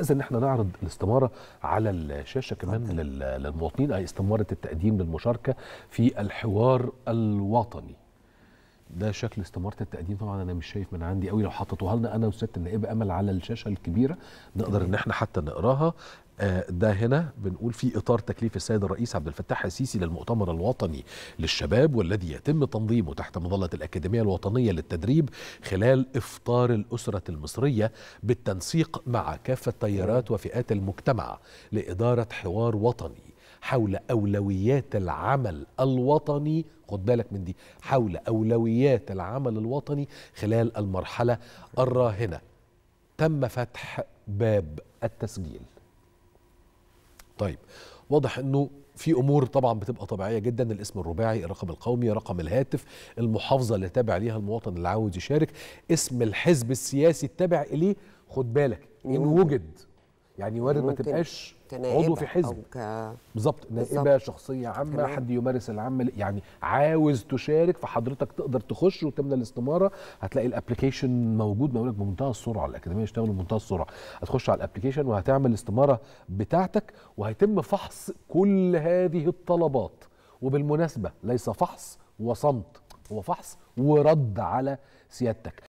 استاذن ان احنا نعرض الاستماره على الشاشه كمان للمواطنين اي استماره التقديم للمشاركه في الحوار الوطني ده شكل استماره التقديم طبعا انا مش شايف من عندي قوي لو حطيتوها لنا انا وست النائب امل على الشاشه الكبيره نقدر ان احنا حتى نقراها آه، ده هنا بنقول في اطار تكليف السيد الرئيس عبد الفتاح السيسي للمؤتمر الوطني للشباب والذي يتم تنظيمه تحت مظله الاكاديميه الوطنيه للتدريب خلال افطار الاسره المصريه بالتنسيق مع كافه تيارات وفئات المجتمع لاداره حوار وطني حول أولويات العمل الوطني خد بالك من دي حول أولويات العمل الوطني خلال المرحلة الراهنة تم فتح باب التسجيل طيب واضح انه في امور طبعا بتبقى طبيعيه جدا الاسم الرباعي الرقم القومي رقم الهاتف المحافظه اللي تابع ليها المواطن اللي عاوز يشارك اسم الحزب السياسي التابع اليه خد بالك ان وجد يعني وارد ما تبقاش عضو في حزب ك... بالظبط نائبه شخصيه عامه كمان. حد يمارس العام يعني عاوز تشارك فحضرتك تقدر تخش وتملى الاستماره هتلاقي الابلكيشن موجود بقول لك بمنتهى السرعه الاكاديميه يشتغلوا بمنتهى السرعه هتخش على الابلكيشن وهتعمل الاستماره بتاعتك وهيتم فحص كل هذه الطلبات وبالمناسبه ليس فحص وصمت هو فحص ورد على سيادتك